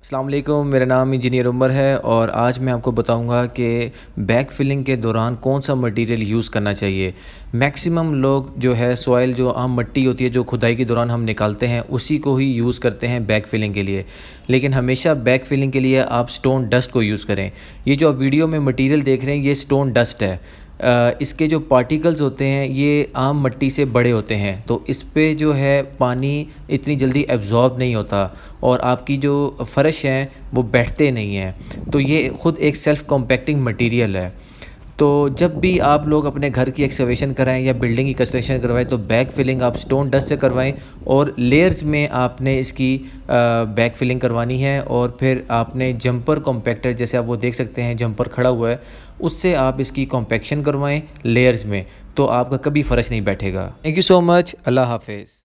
अल्लाम मेरा नाम इंजीनियर उमर है और आज मैं आपको बताऊंगा कि बैक फिलिंग के दौरान कौन सा मटेरियल यूज़ करना चाहिए मैक्सिमम लोग जो है सॉइल जो आम मट्टी होती है जो खुदाई के दौरान हम निकालते हैं उसी को ही यूज़ करते हैं बैक फिलिंग के लिए लेकिन हमेशा बैक फिलिंग के लिए आप स्टोन डस्ट को यूज़ करें ये जो आप वीडियो में मटीरियल देख रहे हैं ये स्टोन डस्ट है इसके जो पार्टिकल्स होते हैं ये आम मिट्टी से बड़े होते हैं तो इस पर जो है पानी इतनी जल्दी एब्ज़ॉर्ब नहीं होता और आपकी जो फ़र्श हैं वो बैठते नहीं हैं तो ये ख़ुद एक सेल्फ़ कॉम्पैक्टिंग मटेरियल है तो जब भी आप लोग अपने घर की एक्सकवेशन कराएं या बिल्डिंग की कंस्ट्रक्शन करवाएं तो बैक फिलिंग आप स्टोन डस्ट से करवाएं और लेयर्स में आपने इसकी बैक फिलिंग करवानी है और फिर आपने जंपर कॉम्पैक्टर जैसे आप वो देख सकते हैं जंपर खड़ा हुआ है उससे आप इसकी कॉम्पैक्शन करवाएं लेयर्स में तो आपका कभी फ़र्श नहीं बैठेगा थैंक यू सो मच अल्लाह हाफिज़